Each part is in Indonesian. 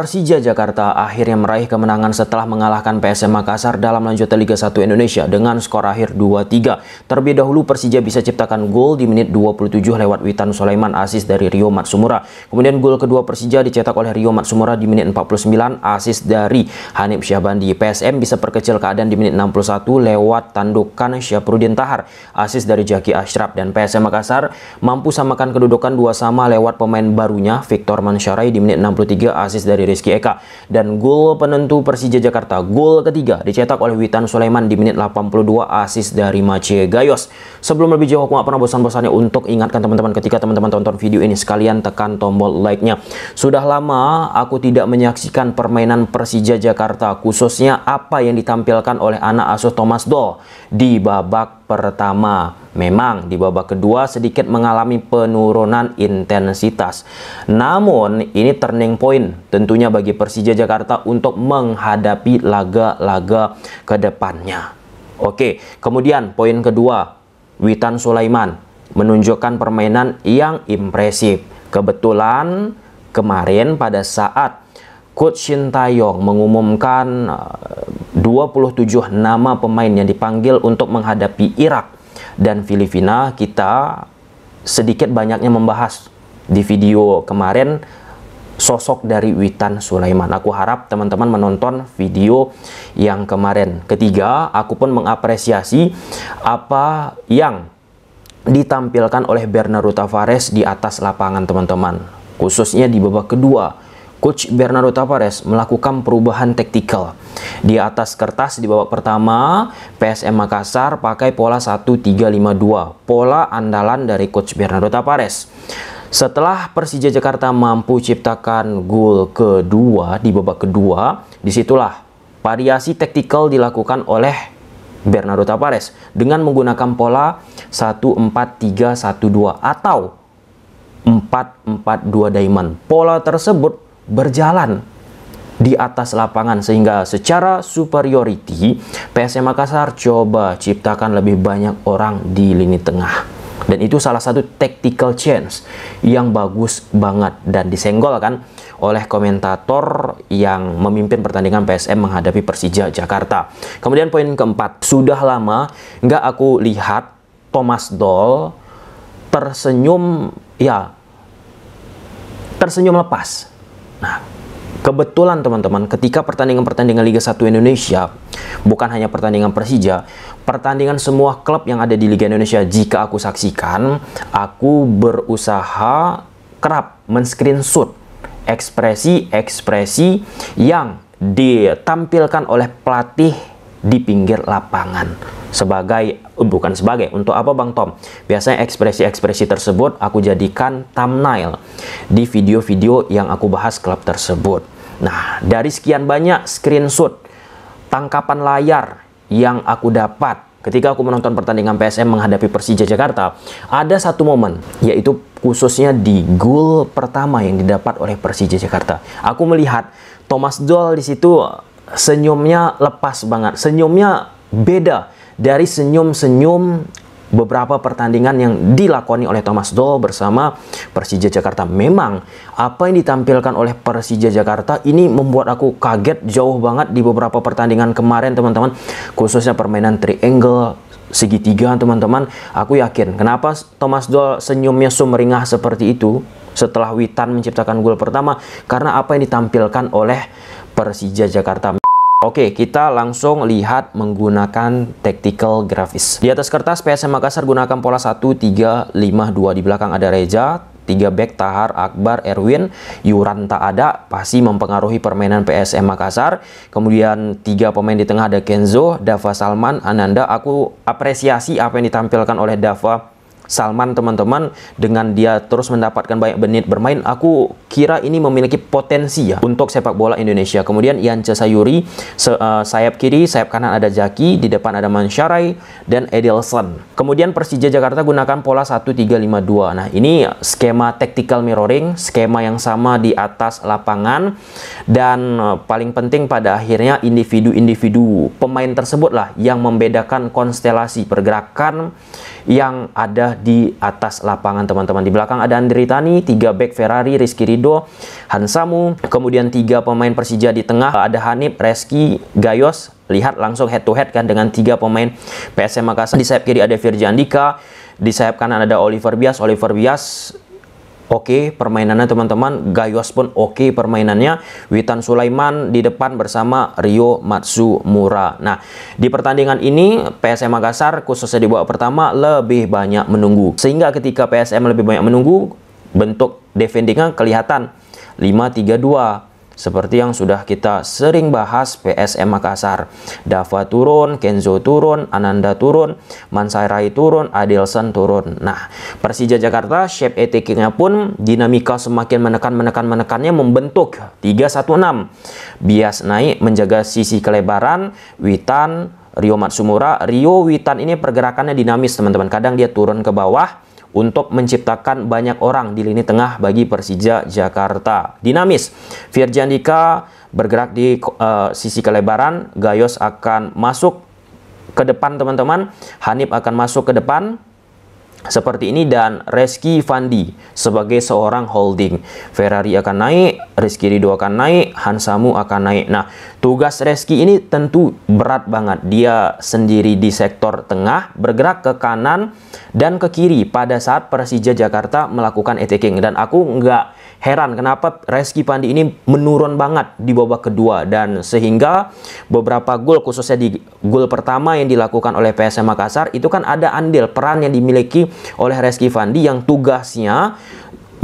Persija Jakarta akhirnya meraih kemenangan setelah mengalahkan PSM Makassar dalam lanjutan Liga 1 Indonesia dengan skor akhir 2-3. Terlebih dahulu Persija bisa ciptakan gol di menit 27 lewat Witan Sulaiman asis dari Rio Matsumura. Kemudian gol kedua Persija dicetak oleh Rio Matsumura di menit 49 asis dari Hanif Syahbandi. PSM bisa perkecil keadaan di menit 61 lewat tandukan Syafrudin Tahar asis dari Jaki Ashraf dan PSM Makassar mampu samakan kedudukan dua sama lewat pemain barunya Victor Mansyarai di menit 63 asis dari Rizky Eka. Dan gol penentu Persija Jakarta, gol ketiga dicetak oleh Witan Sulaiman di menit 82 asis dari Mace Gayos. Sebelum lebih jauh, aku nggak pernah bosan-bosannya untuk ingatkan teman-teman ketika teman-teman tonton video ini sekalian tekan tombol like-nya. Sudah lama aku tidak menyaksikan permainan Persija Jakarta, khususnya apa yang ditampilkan oleh anak asuh Thomas Doll di babak pertama. Memang di babak kedua sedikit mengalami penurunan intensitas. Namun ini turning point tentunya bagi Persija Jakarta untuk menghadapi laga-laga kedepannya. Oke, kemudian poin kedua, Witan Sulaiman menunjukkan permainan yang impresif. Kebetulan kemarin pada saat Coach Shin Taeyong mengumumkan 27 eh, nama pemain yang dipanggil untuk menghadapi Irak dan Filipina kita sedikit banyaknya membahas di video kemarin sosok dari Witan Sulaiman. Aku harap teman-teman menonton video yang kemarin. Ketiga, aku pun mengapresiasi apa yang ditampilkan oleh Bernardo Tavares di atas lapangan teman-teman. Khususnya di babak kedua Coach Bernardo Tavares melakukan perubahan taktikal. Di atas kertas di babak pertama, PSM Makassar pakai pola 1-3-5-2, pola andalan dari Coach Bernardo Tavares. Setelah Persija Jakarta mampu ciptakan gol kedua di babak kedua, disitulah variasi taktikal dilakukan oleh Bernardo Tavares dengan menggunakan pola 1-4-3-1-2 atau 4-4-2 diamond. Pola tersebut berjalan di atas lapangan sehingga secara superiority PSM Makassar coba ciptakan lebih banyak orang di lini tengah dan itu salah satu tactical change yang bagus banget dan disenggol kan oleh komentator yang memimpin pertandingan PSM menghadapi Persija Jakarta. Kemudian poin keempat, sudah lama nggak aku lihat Thomas Doll tersenyum ya tersenyum lepas Nah, kebetulan teman-teman ketika pertandingan-pertandingan Liga 1 Indonesia bukan hanya pertandingan Persija, pertandingan semua klub yang ada di Liga Indonesia jika aku saksikan, aku berusaha kerap men-screenshot ekspresi-ekspresi yang ditampilkan oleh pelatih di pinggir lapangan sebagai eh, bukan sebagai untuk apa Bang Tom? Biasanya ekspresi-ekspresi tersebut aku jadikan thumbnail di video-video yang aku bahas klub tersebut. Nah, dari sekian banyak screenshot tangkapan layar yang aku dapat ketika aku menonton pertandingan PSM menghadapi Persija Jakarta, ada satu momen yaitu khususnya di gol pertama yang didapat oleh Persija Jakarta. Aku melihat Thomas Doll di situ senyumnya lepas banget, senyumnya beda dari senyum-senyum beberapa pertandingan yang dilakoni oleh Thomas Doll bersama Persija Jakarta. Memang apa yang ditampilkan oleh Persija Jakarta ini membuat aku kaget jauh banget di beberapa pertandingan kemarin teman-teman. Khususnya permainan triangle, segitiga teman-teman. Aku yakin kenapa Thomas Doll senyumnya sumringah seperti itu setelah Witan menciptakan gol pertama karena apa yang ditampilkan oleh Persija Jakarta. Oke, kita langsung lihat menggunakan tactical grafis. Di atas kertas, PSM Makassar gunakan pola 1, 3, 5, 2. Di belakang ada Reja, 3 back Tahar, Akbar, Erwin, Yuran tak ada, pasti mempengaruhi permainan PSM Makassar. Kemudian tiga pemain di tengah ada Kenzo, Dava Salman, Ananda. Aku apresiasi apa yang ditampilkan oleh Dava Salman teman-teman dengan dia terus mendapatkan banyak benit bermain aku kira ini memiliki potensi ya untuk sepak bola Indonesia kemudian Yance Sayuri se, uh, sayap kiri sayap kanan ada Jaki di depan ada Mansyarai dan Edelson kemudian Persija Jakarta gunakan pola 1352 nah ini skema tactical mirroring skema yang sama di atas lapangan dan uh, paling penting pada akhirnya individu-individu pemain tersebutlah yang membedakan konstelasi pergerakan yang ada di atas lapangan teman-teman. Di belakang ada Andri Tani, 3 back Ferrari, Rizky Rido, Hansamu, kemudian tiga pemain Persija di tengah, ada Hanif, Reski, Gayos, lihat langsung head to head kan dengan tiga pemain PSM Makassar di sayap kiri ada Virja Andika di sayap kanan ada Oliver Bias Oliver Bias oke okay, permainannya teman-teman. Gayos pun oke okay permainannya. Witan Sulaiman di depan bersama Rio Matsumura. Nah, di pertandingan ini PSM Makassar khususnya di babak pertama lebih banyak menunggu. Sehingga ketika PSM lebih banyak menunggu, bentuk defendingnya kelihatan 5 seperti yang sudah kita sering bahas PSM Makassar. Dava turun, Kenzo turun, Ananda turun, Mansairai turun, Adelson turun. Nah, Persija Jakarta shape attacking pun dinamika semakin menekan-menekan-menekannya membentuk 3-1-6. Bias naik menjaga sisi kelebaran, Witan, Rio Matsumura, Rio Witan ini pergerakannya dinamis teman-teman. Kadang dia turun ke bawah, untuk menciptakan banyak orang di lini tengah bagi Persija Jakarta. Dinamis, Virjandika bergerak di uh, sisi kelebaran, Gayos akan masuk ke depan teman-teman, Hanif akan masuk ke depan, seperti ini dan Reski Fandi sebagai seorang holding. Ferrari akan naik, Rizky Ridho akan naik, Hansamu akan naik. Nah, tugas Reski ini tentu berat banget. Dia sendiri di sektor tengah bergerak ke kanan dan ke kiri pada saat Persija Jakarta melakukan attacking. Dan aku nggak heran kenapa Reski Pandi ini menurun banget di babak kedua dan sehingga beberapa gol khususnya di gol pertama yang dilakukan oleh PSM Makassar itu kan ada andil peran yang dimiliki oleh Reski Pandi yang tugasnya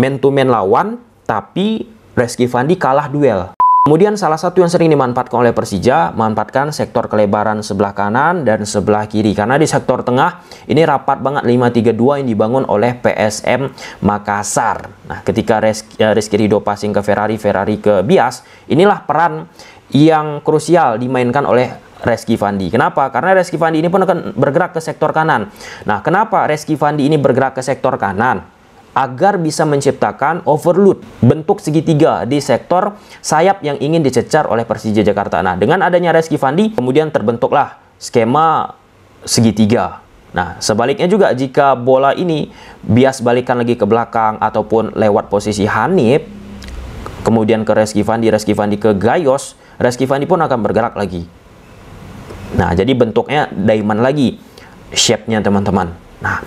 men to men lawan tapi Reski Fandi kalah duel Kemudian salah satu yang sering dimanfaatkan oleh Persija, manfaatkan sektor kelebaran sebelah kanan dan sebelah kiri. Karena di sektor tengah ini rapat banget 5-3-2 yang dibangun oleh PSM Makassar. Nah ketika eh, Rizky Ridho passing ke Ferrari, Ferrari ke Bias, inilah peran yang krusial dimainkan oleh Reski Fandi. Kenapa? Karena Reski Fandi ini pun akan bergerak ke sektor kanan. Nah, kenapa Reski Fandi ini bergerak ke sektor kanan? agar bisa menciptakan overload bentuk segitiga di sektor sayap yang ingin dicecar oleh Persija Jakarta. Nah, dengan adanya Reski Fandi, kemudian terbentuklah skema segitiga. Nah, sebaliknya juga jika bola ini bias balikan lagi ke belakang ataupun lewat posisi Hanif, kemudian ke Reski Fandi, Reski Fandi ke Gayos, Reski Fandi pun akan bergerak lagi. Nah, jadi bentuknya diamond lagi shape-nya teman-teman. Nah,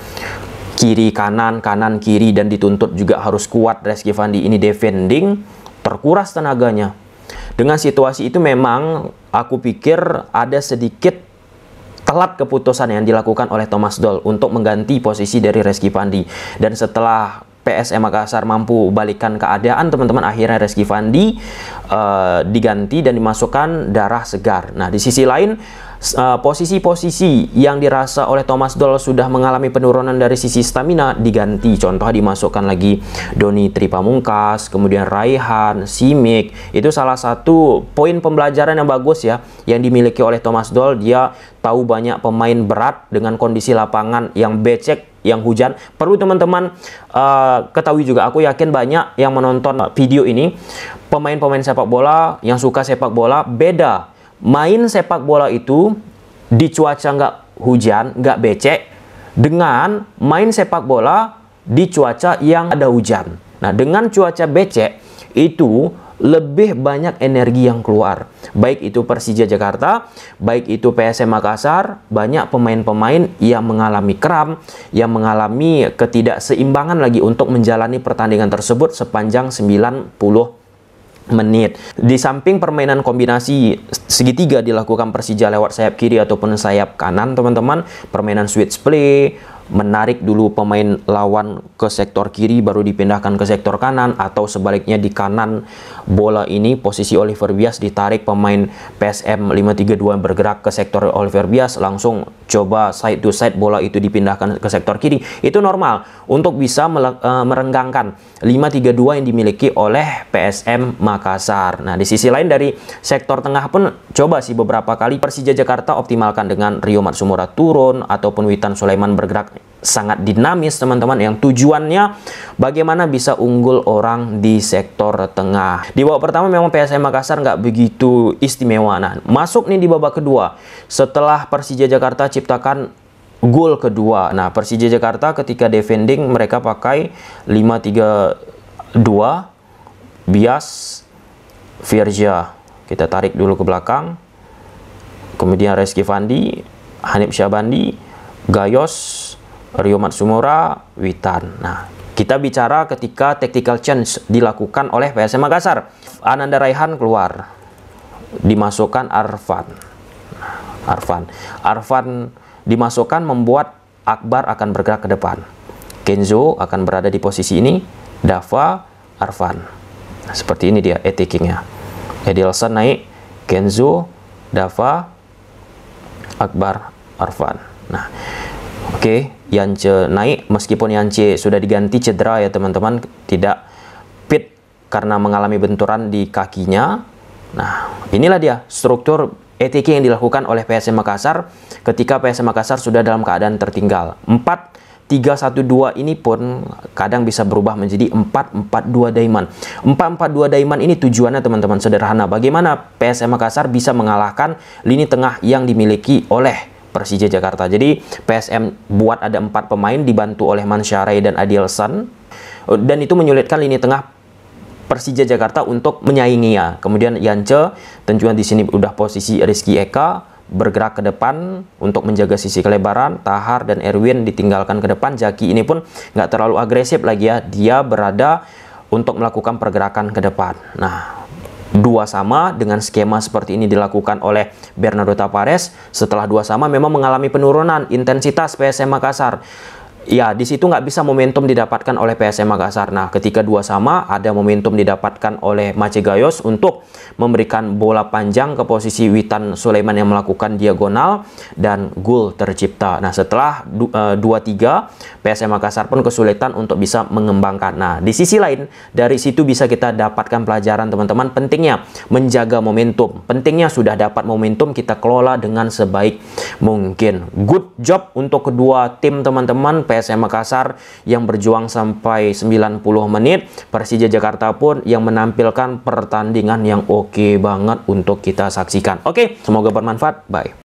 kiri kanan kanan kiri dan dituntut juga harus kuat Reski Fandi ini defending terkuras tenaganya dengan situasi itu memang aku pikir ada sedikit telat keputusan yang dilakukan oleh Thomas Doll untuk mengganti posisi dari Reski Pandi dan setelah PSM Makassar mampu balikan keadaan teman-teman akhirnya Reski Fandi uh, diganti dan dimasukkan darah segar. Nah di sisi lain eh, posisi-posisi uh, yang dirasa oleh Thomas Doll sudah mengalami penurunan dari sisi stamina diganti. Contoh dimasukkan lagi Doni Tripamungkas, kemudian Raihan, Simic. Itu salah satu poin pembelajaran yang bagus ya yang dimiliki oleh Thomas Doll. Dia tahu banyak pemain berat dengan kondisi lapangan yang becek yang hujan. Perlu teman-teman uh, ketahui juga, aku yakin banyak yang menonton video ini, pemain-pemain sepak bola yang suka sepak bola beda. Main sepak bola itu di cuaca nggak hujan, nggak becek, dengan main sepak bola di cuaca yang ada hujan. Nah, dengan cuaca becek itu lebih banyak energi yang keluar. Baik itu Persija Jakarta, baik itu PSM Makassar, banyak pemain-pemain yang mengalami kram, yang mengalami ketidakseimbangan lagi untuk menjalani pertandingan tersebut sepanjang 90 menit. Di samping permainan kombinasi segitiga dilakukan Persija lewat sayap kiri ataupun sayap kanan, teman-teman, permainan switch play, menarik dulu pemain lawan ke sektor kiri baru dipindahkan ke sektor kanan atau sebaliknya di kanan bola ini posisi Oliver Bias ditarik pemain PSM 532 yang bergerak ke sektor Oliver Bias langsung coba side to side bola itu dipindahkan ke sektor kiri itu normal untuk bisa e, merenggangkan 532 yang dimiliki oleh PSM Makassar nah di sisi lain dari sektor tengah pun coba sih beberapa kali Persija Jakarta optimalkan dengan Rio Matsumura turun ataupun Witan Sulaiman bergerak sangat dinamis teman-teman yang tujuannya bagaimana bisa unggul orang di sektor tengah di babak pertama memang PSM Makassar nggak begitu istimewa nah masuk nih di babak kedua setelah Persija Jakarta ciptakan gol kedua nah Persija Jakarta ketika defending mereka pakai 5-3-2 bias Virja kita tarik dulu ke belakang kemudian Reski Fandi Hanif Syabandi Gayos Rio Sumora, Witan. Nah, kita bicara ketika tactical change dilakukan oleh PSM Makassar. Ananda Raihan keluar. Dimasukkan Arfan. Nah, Arfan. Arfan dimasukkan membuat Akbar akan bergerak ke depan. Kenzo akan berada di posisi ini. Dava, Arfan. Nah, seperti ini dia etikingnya. Edelson naik. Kenzo, Dava, Akbar, Arfan. Nah, Oke, okay, Yance naik meskipun Yance sudah diganti cedera ya teman-teman, tidak fit karena mengalami benturan di kakinya. Nah, inilah dia struktur ETK yang dilakukan oleh PSM Makassar ketika PSM Makassar sudah dalam keadaan tertinggal. 4 3 1 2 ini pun kadang bisa berubah menjadi 4 4 2 Diamond. 4 4 2 Diamond ini tujuannya teman-teman sederhana. Bagaimana PSM Makassar bisa mengalahkan lini tengah yang dimiliki oleh Persija Jakarta. Jadi PSM buat ada empat pemain dibantu oleh Mansyaray dan Adilson eh, dan itu menyulitkan lini tengah Persija Jakarta untuk menyaingi ya. Kemudian Yance tentunya di sini udah posisi Rizky Eka bergerak ke depan untuk menjaga sisi kelebaran, Tahar dan Erwin ditinggalkan ke depan. Jaki ini pun nggak terlalu agresif lagi ya, dia berada untuk melakukan pergerakan ke depan. Nah, dua sama dengan skema seperti ini dilakukan oleh Bernardo Tavares setelah dua sama memang mengalami penurunan intensitas PSM Makassar ya di situ nggak bisa momentum didapatkan oleh PSM Makassar. Nah, ketika dua sama, ada momentum didapatkan oleh Macegayos untuk memberikan bola panjang ke posisi Witan Sulaiman yang melakukan diagonal dan gol tercipta. Nah, setelah 2-3, eh, PSM Makassar pun kesulitan untuk bisa mengembangkan. Nah, di sisi lain, dari situ bisa kita dapatkan pelajaran teman-teman pentingnya menjaga momentum. Pentingnya sudah dapat momentum kita kelola dengan sebaik mungkin. Good job untuk kedua tim teman-teman PSM Makassar yang berjuang sampai 90 menit, Persija Jakarta pun yang menampilkan pertandingan yang oke okay banget untuk kita saksikan. Oke, okay, semoga bermanfaat. Bye.